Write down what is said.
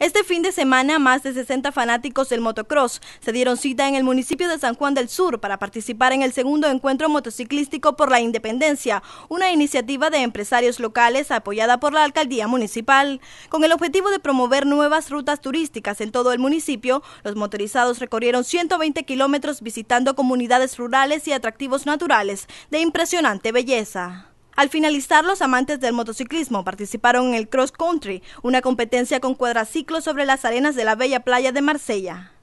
Este fin de semana, más de 60 fanáticos del motocross se dieron cita en el municipio de San Juan del Sur para participar en el segundo encuentro motociclístico por la independencia, una iniciativa de empresarios locales apoyada por la alcaldía municipal. Con el objetivo de promover nuevas rutas turísticas en todo el municipio, los motorizados recorrieron 120 kilómetros visitando comunidades rurales y atractivos naturales de impresionante belleza. Al finalizar, los amantes del motociclismo participaron en el Cross Country, una competencia con cuadraciclos sobre las arenas de la bella playa de Marsella.